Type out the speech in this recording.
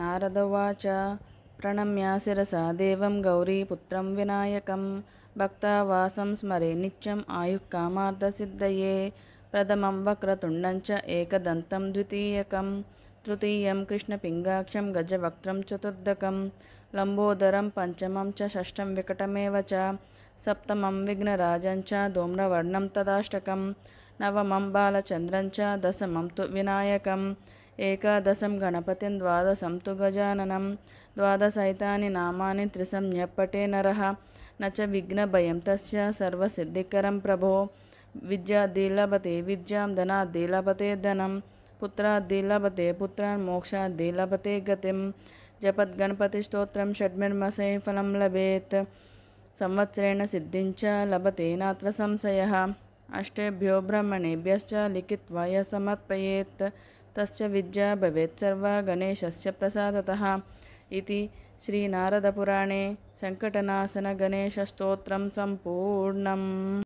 నారదవాచ ప్రణమ్యాశిరసా దేవం గౌరీపుత్రం వినాయకం భక్తావాసం స్మరే నిత్యం ఆయుఃకామార్థసిద్ధయే ప్రథమం వక్రతుండంచ ఏకదంతం ద్వితీయకం తృతీయం కృష్ణపింగాక్షం గజవక్త్రం చతుర్దకం లంబోదరం పంచమం చ షష్టం వికటమేవ సప్తమం విఘ్నరాజం చ ధూమ్రవర్ణం తదాష్టకం నవమం బాలచంద్రం చ దశమం తు వినాయకం ఏకాదశం గణపతిం ద్వాదశం తు గజాననం ద్వాదశైతాని నామాని త్రిసం త్రిసంజ్ఞపటే నర నచ విఘ్నభయం తస్య సర్వసిద్ధికరం ప్రభో విద్యాద్దీలభతే విద్యాం ధనా దీలభతే ధనం పుత్రాద్దీలభతే పుత్రాన్ మోక్షాద్దీలభతే గతిం గణపతి స్తోత్రం షడ్మిర్మసే ఫలం లభేత్ సంవత్సరేణ సిద్ధించ లభతే నాత్ర సంశయ अष्टेभ्यो ब्रह्मणेभ्यश्च लिखित्वा असमर्पयेत् तस्य विद्या भवेत् सर्वं गणेशस्य प्रसादतः इति श्रीनारदपुराणे सङ्कटनाशनगणेशस्तोत्रं सम्पूर्णम्